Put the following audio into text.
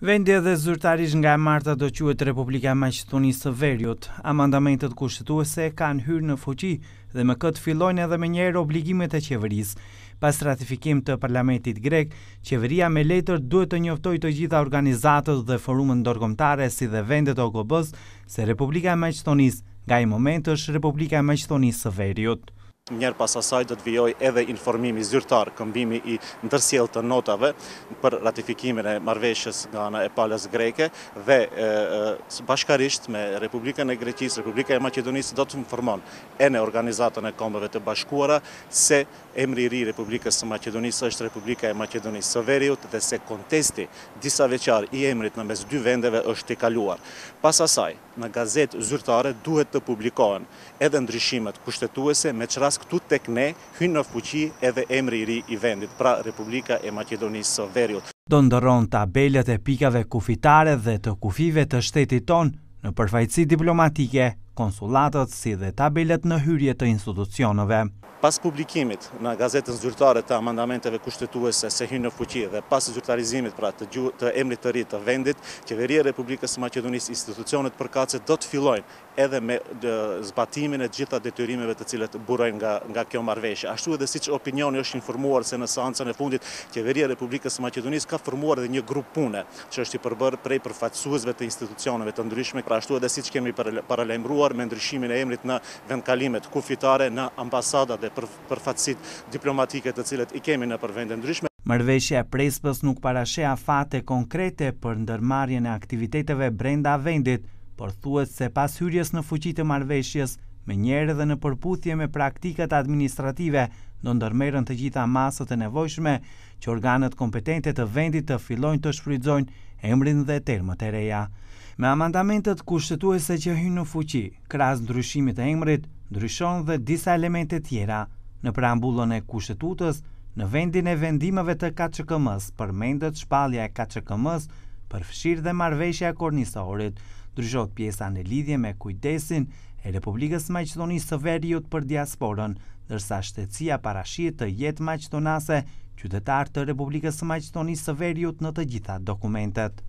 Vendi dhe zyrtarish nga e marta do quet Republika Maqedonisë së Veriut. Amandamentet kushtetuese kanë hyrë në fuqi dhe me këtë fillojnë edhe me njerë obligimet e qeverisë. Pas ratifikim të parlamentit grek, qeveria me letër duhet të njoftoj të gjitha organizatët dhe forumën dorgomtare si dhe vendet o s se Republika Maqedonisë nga i moment është Republika Maqedonisë së Veriut. Njerë pas asaj do të vjoj edhe informimi zyrtar, këmbimi i ndërsjel të notave për ratifikimin e marveshës nga në e palës greke dhe bashkarisht me Republikën e Greqis, Republikën e Macedonis do të informon e në organizatën e kombëve të bashkuara se emri ri Republikës e Macedonis është Republikën e Macedonisë Soveriut dhe se kontesti disa veqar i emrit në mes dy vendeve është të kaluar. Pas asaj, në gazet zyrtare duhet të publikohen edhe ndryshimet kushtetuese me qëras pas këtu tek ne, hynë në fuqi edhe emri ri i vendit, pra Republika e Macedonisë së Veriut. Do ndëron tabelet e pikave kufitare dhe të kufive të shtetit tonë në përfajci diplomatike, konsulatët si dhe tabelet në hyrje të institucionove. Pas publikimit në gazetën zyrtare të amandamenteve kushtetuese se hynë në fuqi dhe pas zyrtarizimit pra të emrit të rritë të vendit, Kjeveria Republikës Macedonis institucionet përkace do të fillojnë edhe me zbatimin e gjitha detyrimeve të cilët burojnë nga kjo marveshe. Ashtu edhe si që opinioni është informuar se në sancën e fundit, Kjeveria Republikës Macedonis ka formuar dhe një grup pune që është i përbërë prej përfatsuzve të institucionet të ndryshme, pra ashtu edhe si që kemi paralemrua bashkuar me ndryshimin e emrit në vendkalimet kufitare në ambasada dhe përfatsit diplomatiket të cilet i kemi në përvende ndryshme. Mërveshja prespës nuk parashea fate konkrete për ndërmarje në aktiviteteve brenda vendit, por thuet se pas hyrjes në fuqitë mërveshjes, me njerë dhe në përputhje me praktikat administrative, në ndërmerën të gjitha masët e nevojshme që organet kompetente të vendit të filojnë të shfrydzojnë emrin dhe termët e reja. Me amandamentet kushtetuese që hynë në fuqi, krasë ndryshimit e emrit, ndryshon dhe disa elementet tjera në prambullon e kushtetutës në vendin e vendimeve të KCKM-s për mendet shpalja e KCKM-s për fshirë dhe marveshja kornisorit, ndryshot pjesa në lidhje me kujdesin e Republikës Maqtoni së verjut për diasporën, dërsa shtetësia parashit të jetë Maqtonase qytetar të Republikës Maqtoni së verjut në të gjitha dokumentet.